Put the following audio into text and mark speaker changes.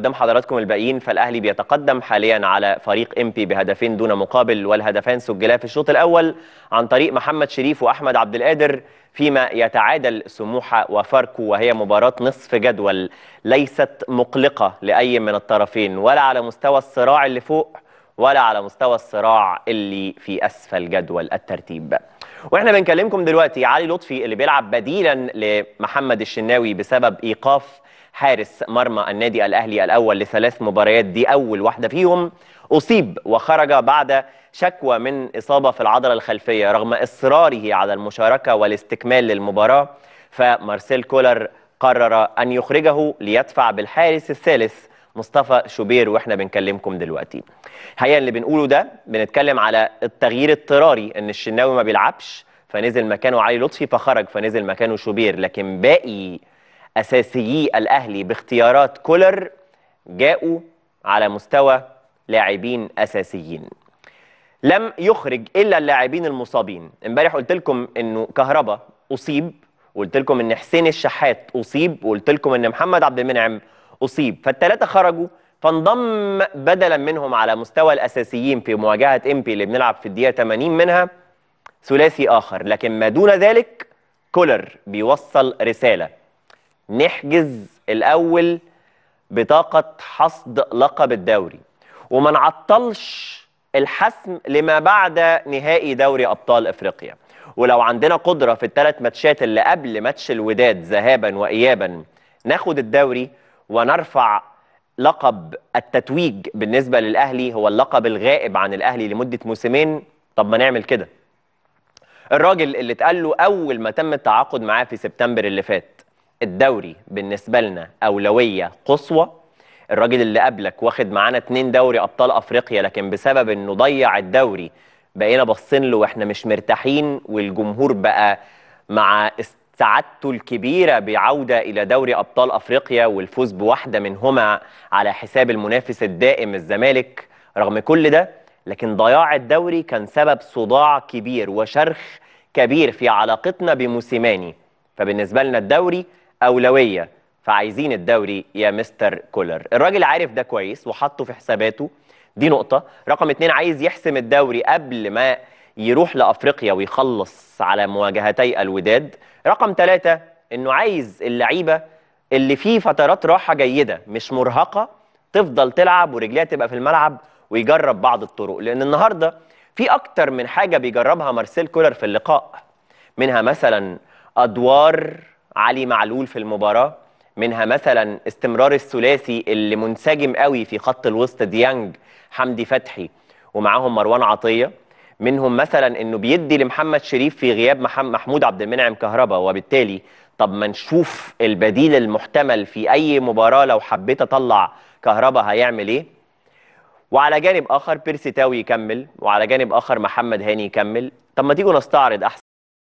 Speaker 1: قدام حضراتكم الباقيين فالاهلي بيتقدم حاليا على فريق بي بهدفين دون مقابل والهدفان سجلا في الشوط الاول عن طريق محمد شريف واحمد عبد القادر فيما يتعادل سموحه وفاركو وهي مباراه نصف جدول ليست مقلقه لاي من الطرفين ولا على مستوى الصراع اللي فوق ولا على مستوى الصراع اللي في اسفل جدول الترتيب واحنا بنكلمكم دلوقتي علي لطفي اللي بيلعب بديلا لمحمد الشناوي بسبب ايقاف حارس مرمى النادي الأهلي الأول لثلاث مباريات دي أول واحدة فيهم أصيب وخرج بعد شكوى من إصابة في العضلة الخلفية رغم إصراره على المشاركة والاستكمال للمباراة فمارسيل كولر قرر أن يخرجه ليدفع بالحارس الثالث مصطفى شوبير واحنا بنكلمكم دلوقتي الحقيقه اللي بنقوله ده بنتكلم على التغيير اضطراري ان الشناوي ما بيلعبش فنزل مكانه علي لطفي فخرج فنزل مكانه شوبير لكن باقي أساسيي الأهلي باختيارات كولر جاءوا على مستوى لاعبين أساسيين لم يخرج إلا اللاعبين المصابين امبارح قلت لكم أنه كهربا أصيب وقلت لكم أن حسين الشحات أصيب وقلت لكم أن محمد عبد المنعم أصيب فالثلاثة خرجوا فانضم بدلا منهم على مستوى الأساسيين في مواجهة إمبي اللي بنلعب في الدقيقة 80 منها ثلاثي آخر لكن ما دون ذلك كولر بيوصل رسالة نحجز الاول بطاقه حصد لقب الدوري وما نعطلش الحسم لما بعد نهائي دوري ابطال افريقيا ولو عندنا قدره في الثلاث ماتشات اللي قبل ماتش الوداد ذهابا وايابا ناخد الدوري ونرفع لقب التتويج بالنسبه للاهلي هو اللقب الغائب عن الاهلي لمده موسمين طب ما نعمل كده الراجل اللي اتقال له اول ما تم التعاقد معاه في سبتمبر اللي فات الدوري بالنسبه لنا اولويه قصوى الراجل اللي قبلك واخد معانا اتنين دوري ابطال افريقيا لكن بسبب انه ضيع الدوري بقينا باصين له واحنا مش مرتاحين والجمهور بقى مع سعادته الكبيره بعوده الى دوري ابطال افريقيا والفوز بواحده منهما على حساب المنافس الدائم الزمالك رغم كل ده لكن ضياع الدوري كان سبب صداع كبير وشرخ كبير في علاقتنا بموسيماني فبالنسبه لنا الدوري اولويه فعايزين الدوري يا مستر كولر الراجل عارف ده كويس وحطه في حساباته دي نقطه رقم اتنين عايز يحسم الدوري قبل ما يروح لافريقيا ويخلص على مواجهتي الوداد رقم تلاتة انه عايز اللعيبه اللي فيه فترات راحه جيده مش مرهقه تفضل تلعب ورجليها تبقى في الملعب ويجرب بعض الطرق لان النهارده في اكتر من حاجه بيجربها مارسيل كولر في اللقاء منها مثلا ادوار علي معلول في المباراه منها مثلا استمرار الثلاثي اللي منسجم قوي في خط الوسط ديانج حمدي فتحي ومعاهم مروان عطيه منهم مثلا انه بيدي لمحمد شريف في غياب محمود عبد المنعم كهربا وبالتالي طب ما نشوف البديل المحتمل في اي مباراه لو حبيت اطلع كهربا هيعمل ايه وعلى جانب اخر بيرسي تاوي يكمل وعلى جانب اخر محمد هاني يكمل طب ما تيجوا نستعرض احسن